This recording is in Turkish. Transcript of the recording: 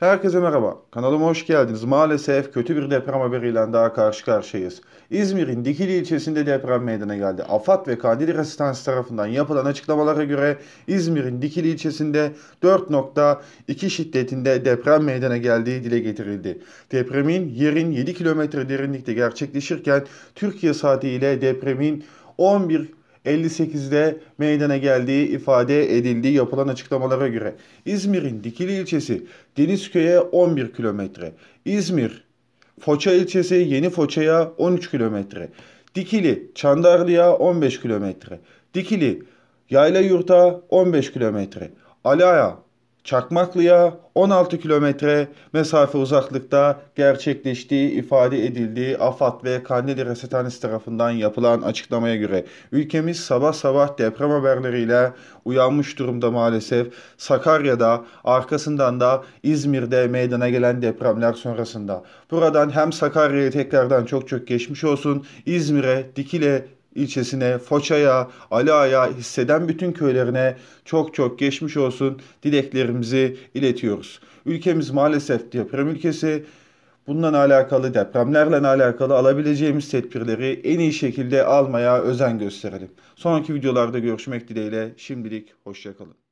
Herkese merhaba. Kanalıma hoş geldiniz. Maalesef kötü bir deprem haberiyle daha karşı karşıyayız. İzmir'in Dikili ilçesinde deprem meydana geldi. AFAD ve Kandili Resistansı tarafından yapılan açıklamalara göre İzmir'in Dikili ilçesinde 4.2 şiddetinde deprem meydana geldiği dile getirildi. Depremin yerin 7 kilometre derinlikte gerçekleşirken Türkiye saatiyle depremin 11 58'de meydana geldiği ifade edildiği yapılan açıklamalara göre İzmir'in Dikili ilçesi Denizköy'e 11 kilometre, İzmir Foça ilçesi Yeni Foça'ya 13 kilometre, Dikili Çandarlı'ya 15 kilometre, Dikili Yayla Yurt'a 15 kilometre, Alaya Çakmaklı'ya 16 kilometre mesafe uzaklıkta gerçekleştiği ifade edildiği AFAD ve Kandili Resethanesi tarafından yapılan açıklamaya göre ülkemiz sabah sabah deprem haberleriyle uyanmış durumda maalesef. Sakarya'da arkasından da İzmir'de meydana gelen depremler sonrasında. Buradan hem Sakarya'yı tekrardan çok çok geçmiş olsun İzmir'e, Dikile, ilçesine, Foça'ya, Ala'ya, hisseden bütün köylerine çok çok geçmiş olsun dileklerimizi iletiyoruz. Ülkemiz maalesef deprem ülkesi. bundan alakalı depremlerle alakalı alabileceğimiz tedbirleri en iyi şekilde almaya özen gösterelim. Sonraki videolarda görüşmek dileğiyle şimdilik hoşçakalın.